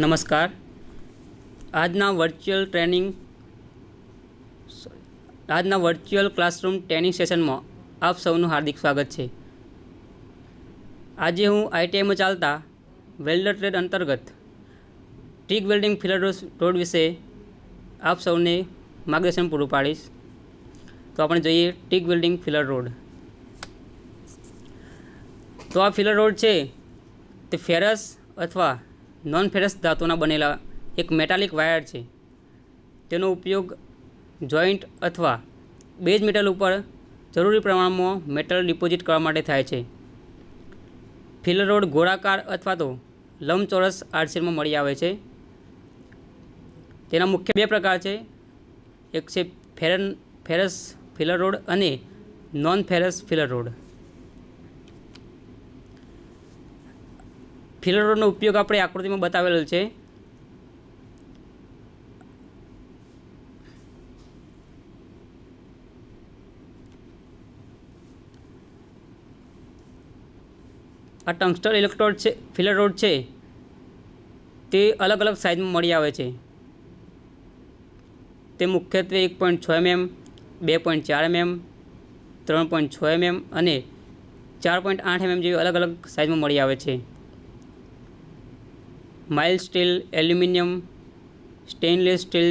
નમસ્કાર આજના virtual training આજના વર્ચ્યુઅલ ક્લાસરૂમ ટ્રેનિંગ સેશનમાં આપ સૌનું હાર્દિક સ્વાગત છે આજે હું આઈટીઆઈમાં ચાલતા વેલ્ડર ટ્રેડ અંતર્ગત ટ્રીક વેલ્ડિંગ ફિલર રોડ વિશે આપ સૌને માર્ગદર્શન પૂરું પાડીશ તો આપણે જોઈએ ટ્રીક વેલ્ડિંગ ફિલર રોડ તો આ ફિલર રોડ છે તે ફેરસ અથવા નોન ફેરસ ધાતુના બનેલા એક મેટાલિક વાયર છે તેનો ઉપયોગ જોઈન્ટ અથવા બેઝ મેટલ ઉપર જરૂરી પ્રમાણમાં મેટલ ડિપોઝિટ કરવા માટે થાય છે ફિલર રોડ ગોળાકાર અથવા તો લંબચોરસ આડશીરમાં મળી આવે છે તેના મુખ્ય બે પ્રકાર છે એક છે ફેરન ફેરસ ફિલર રોડ અને નોન ફેરસ ફિલર રોડ ફિલરોનો ઉપયોગ આપણે આકૃતિમાં બતાવેલો છે આ ટંગસ્ટર ઇલેક્ટ્રોડ છે ફિલર રોડ છે તે અલગ અલગ સાઇઝમાં મળી આવે છે તે મુખ્યત્વે એક પોઈન્ટ છ એમ એમ બે પોઈન્ટ ચાર એમ એમ ત્રણ પોઈન્ટ છ એમ એમ અને ચાર પોઈન્ટ આઠ એમએમ જેવી અલગ અલગ સાઇઝમાં મળી આવે છે mild steel aluminium stainless steel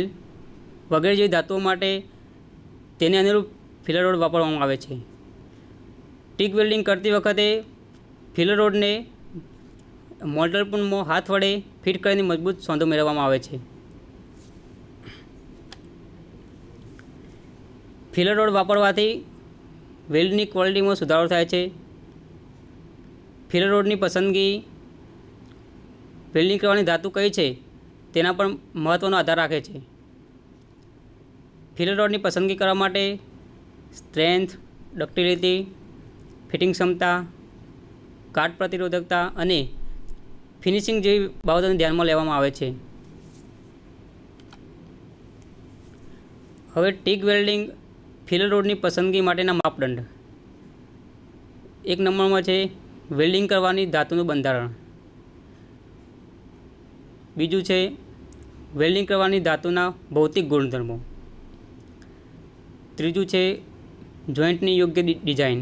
વગેરે જેવી ધાતુઓ માટે તેને અનુરૂપ ફિલર રોડ વાપરવામાં આવે છે ટીક વેલ્ડિંગ કરતી વખતે ફિલર રોડને મોલ્ટરપૂનમાં હાથ વડે ફિટ કરીને મજબૂત સોંધો મેળવવામાં આવે છે ફિલર રોડ વાપરવાથી વેલ્ડની ક્વોલિટીમાં સુધારો થાય છે ફિલર રોડની પસંદગી ફિલ્ડિંગ કરવાની ધાતુ કઈ છે તેના પણ મહત્ત્વનો આધાર રાખે છે ફીલર રોડની પસંદગી કરવા માટે સ્ટ્રેન્થ ડક્ટિલિટી ફિટિંગ ક્ષમતા કાટ પ્રતિરોધકતા અને ફિનિશિંગ જેવી બાબતોને ધ્યાનમાં લેવામાં આવે છે હવે ટીક વેલ્ડિંગ ફિલર રોડની પસંદગી માટેના માપદંડ એક નંબરમાં છે વેલ્ડિંગ કરવાની ધાતુનું બંધારણ બીજું છે વેલ્ડિંગ કરવાની ધાતુના ભૌતિક ગુણધર્મો ત્રીજું છે જોઈન્ટની યોગ્ય ડિઝાઇન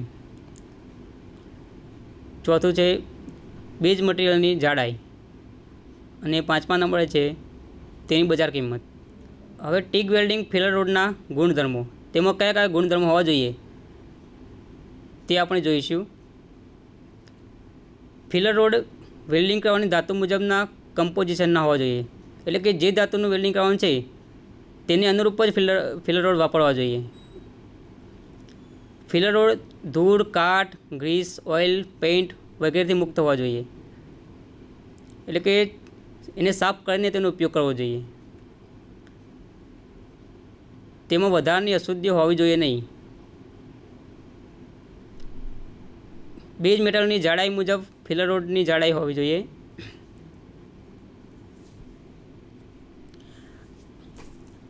ચોથું છે બેઝ મટીરિયલની જાડાઈ અને પાંચમા નંબરે છે તેની બજાર કિંમત હવે ટીક વેલ્ડિંગ ફિલર રોડના ગુણધર્મો તેમાં કયા કયા ગુણધર્મો હોવા જોઈએ તે આપણે જોઈશું ફિલર રોડ વેલ્ડિંગ કરવાની ધાતુ મુજબના કમ્પોઝિશનના હોવા જોઈએ એટલે કે જે ધાતુનું વેલ્ડિંગ કરવાનું છે તેને અનુરૂપ જ ફિલર ફિલર રોડ વાપરવા જોઈએ ફિલર રોડ ધૂળ કાટ ગ્રીસ ઓઇલ પેઇન્ટ વગેરેથી મુક્ત હોવા જોઈએ એટલે કે એને સાફ કરીને તેનો ઉપયોગ કરવો જોઈએ તેમાં વધારાની અશુદ્ધિ હોવી જોઈએ નહીં બેઝ મેટલની જાડાઈ મુજબ ફિલર રોડની જાડાઈ હોવી જોઈએ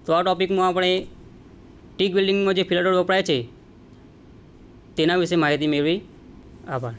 તો આ ટૉપિકમાં આપણે ટીક બિલ્ડિંગમાં જે ફિલાડોળ વપરાય છે તેના વિશે માહિતી મેળવી આભાર